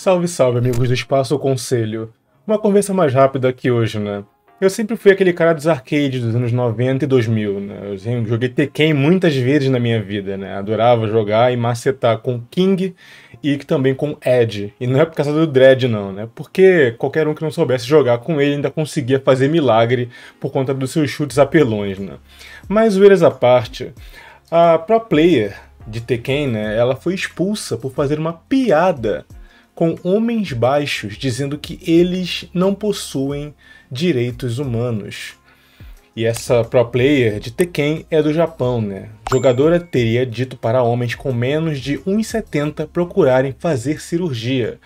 Salve, salve, amigos do Espaço Conselho. Uma conversa mais rápida aqui hoje, né? Eu sempre fui aquele cara dos arcades dos anos 90 e 2000, né? Assim, eu joguei Tekken muitas vezes na minha vida, né? Adorava jogar e macetar com King e também com Ed. E não é por causa do Dread, não, né? Porque qualquer um que não soubesse jogar com ele ainda conseguia fazer milagre por conta dos seus chutes apelões, né? Mas, zoeiras à parte, a Pro Player de Tekken, né? Ela foi expulsa por fazer uma piada com homens baixos dizendo que eles não possuem direitos humanos. E essa pro player de Tekken é do Japão, né? jogadora teria dito para homens com menos de 1,70 procurarem fazer cirurgia.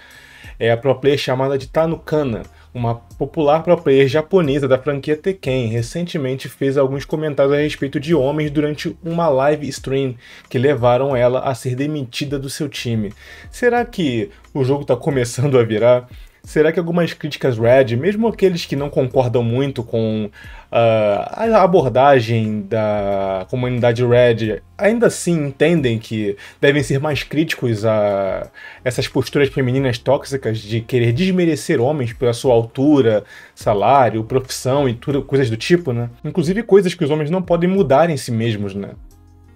É a pro player chamada de Tanukana, uma popular pro player japonesa da franquia Tekken, recentemente fez alguns comentários a respeito de homens durante uma live stream que levaram ela a ser demitida do seu time. Será que o jogo está começando a virar? será que algumas críticas Red, mesmo aqueles que não concordam muito com uh, a abordagem da comunidade Red, ainda assim entendem que devem ser mais críticos a essas posturas femininas tóxicas de querer desmerecer homens pela sua altura, salário, profissão e tudo, coisas do tipo, né? Inclusive coisas que os homens não podem mudar em si mesmos, né?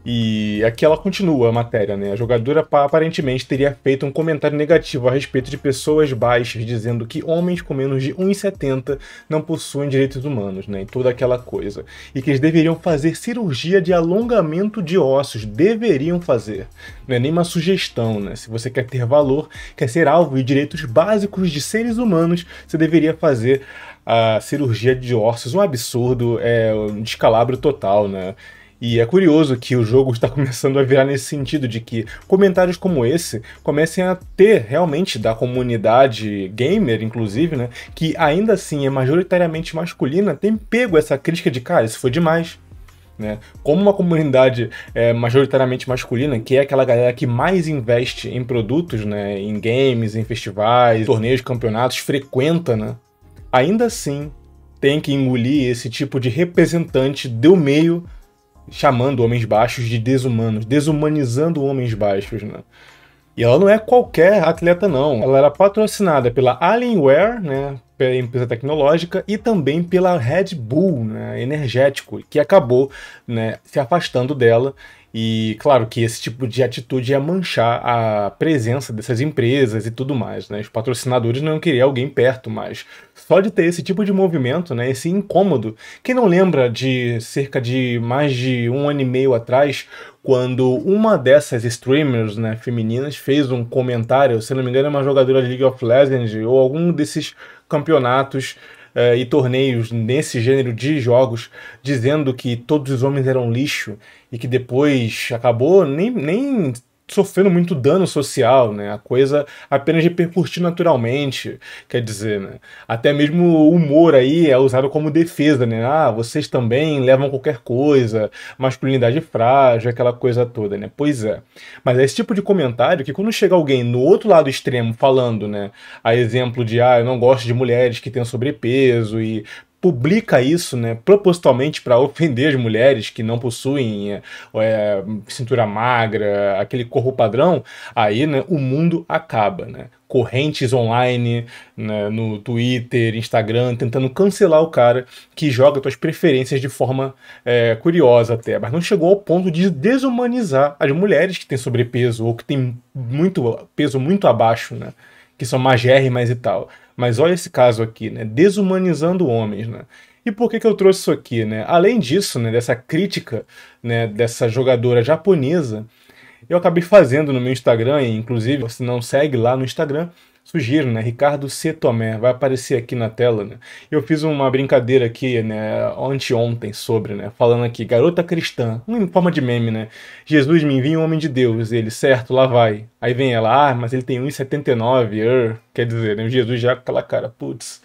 E aqui ela continua a matéria, né? A jogadora aparentemente teria feito um comentário negativo a respeito de pessoas baixas, dizendo que homens com menos de 1,70 não possuem direitos humanos, né? E toda aquela coisa. E que eles deveriam fazer cirurgia de alongamento de ossos. Deveriam fazer. Não é nem uma sugestão, né? Se você quer ter valor, quer ser alvo de direitos básicos de seres humanos, você deveria fazer a cirurgia de ossos. Um absurdo, é um descalabro total, né? E é curioso que o jogo está começando a virar nesse sentido de que comentários como esse comecem a ter realmente da comunidade gamer, inclusive, né, que ainda assim é majoritariamente masculina, tem pego essa crítica de cara, isso foi demais. Né? Como uma comunidade é, majoritariamente masculina, que é aquela galera que mais investe em produtos, né, em games, em festivais, torneios, campeonatos, frequenta, né? ainda assim tem que engolir esse tipo de representante do meio chamando homens baixos de desumanos, desumanizando homens baixos, né? E ela não é qualquer atleta, não. Ela era patrocinada pela Alienware, né? Pela empresa tecnológica e também pela Red Bull, né, energético, que acabou né, se afastando dela e claro que esse tipo de atitude ia é manchar a presença dessas empresas e tudo mais, né? Os patrocinadores não queriam alguém perto, mas só de ter esse tipo de movimento, né? Esse incômodo. Quem não lembra de cerca de mais de um ano e meio atrás, quando uma dessas streamers, né, femininas, fez um comentário, se não me engano, é uma jogadora de League of Legends ou algum desses campeonatos é, e torneios nesse gênero de jogos, dizendo que todos os homens eram lixo e que depois acabou nem, nem sofrendo muito dano social, né? A coisa apenas repercutir naturalmente, quer dizer, né? Até mesmo o humor aí é usado como defesa, né? Ah, vocês também levam qualquer coisa, masculinidade frágil, aquela coisa toda, né? Pois é. Mas é esse tipo de comentário que quando chega alguém no outro lado extremo falando, né? A exemplo de, ah, eu não gosto de mulheres que têm sobrepeso e publica isso né, propositalmente para ofender as mulheres que não possuem é, é, cintura magra, aquele corpo padrão, aí né, o mundo acaba. Né? Correntes online, né, no Twitter, Instagram, tentando cancelar o cara que joga suas preferências de forma é, curiosa até, mas não chegou ao ponto de desumanizar as mulheres que têm sobrepeso ou que têm muito peso muito abaixo, né? que são magérrimas e tal. Mas olha esse caso aqui, né? Desumanizando homens, né? E por que, que eu trouxe isso aqui, né? Além disso, né, dessa crítica, né, dessa jogadora japonesa, eu acabei fazendo no meu Instagram, e inclusive, se não segue lá no Instagram, sugiro, né? Ricardo C. Tomé, vai aparecer aqui na tela, né? Eu fiz uma brincadeira aqui, né, anteontem sobre, né, falando aqui, garota cristã, em forma de meme, né? Jesus me envia um homem de Deus, ele, certo, lá vai. Aí vem ela, ah, mas ele tem 1,79, uh, er", quer dizer, né, Jesus já com aquela cara, putz.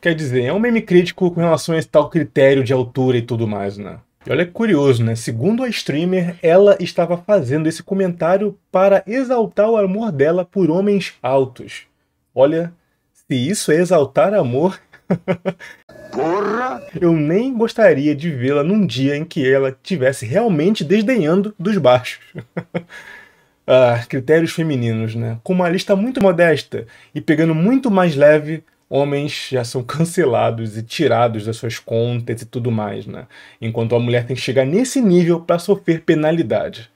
Quer dizer, é um meme crítico com relação a esse tal critério de altura e tudo mais, né? E olha que curioso, né? Segundo a streamer, ela estava fazendo esse comentário para exaltar o amor dela por homens altos. Olha, se isso é exaltar amor. Porra! Eu nem gostaria de vê-la num dia em que ela tivesse realmente desdenhando dos baixos. ah, critérios femininos, né? Com uma lista muito modesta e pegando muito mais leve, homens já são cancelados e tirados das suas contas e tudo mais, né? Enquanto a mulher tem que chegar nesse nível para sofrer penalidade.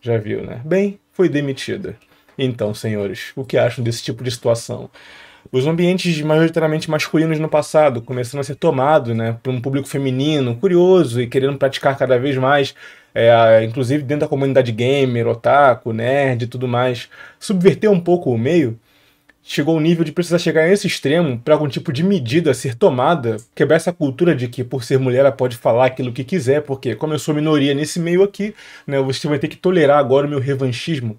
Já viu, né? Bem, foi demitida. Então, senhores, o que acham desse tipo de situação? Os ambientes majoritariamente masculinos no passado começando a ser tomados né, por um público feminino curioso e querendo praticar cada vez mais, é, inclusive dentro da comunidade gamer, otaku, nerd e tudo mais, subverter um pouco o meio, chegou ao nível de precisar chegar nesse extremo para algum tipo de medida ser tomada, quebrar essa cultura de que por ser mulher ela pode falar aquilo que quiser, porque como eu sou minoria nesse meio aqui, né, você vai ter que tolerar agora o meu revanchismo.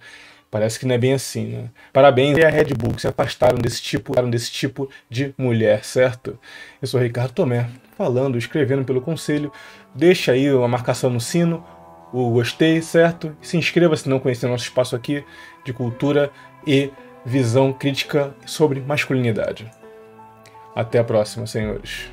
Parece que não é bem assim, né? Parabéns e a Red Bull que se afastaram desse tipo, desse tipo de mulher, certo? Eu sou Ricardo Tomé, falando, escrevendo pelo conselho. Deixa aí uma marcação no sino, o gostei, certo? Se inscreva se não conhecer nosso espaço aqui de cultura e visão crítica sobre masculinidade. Até a próxima, senhores.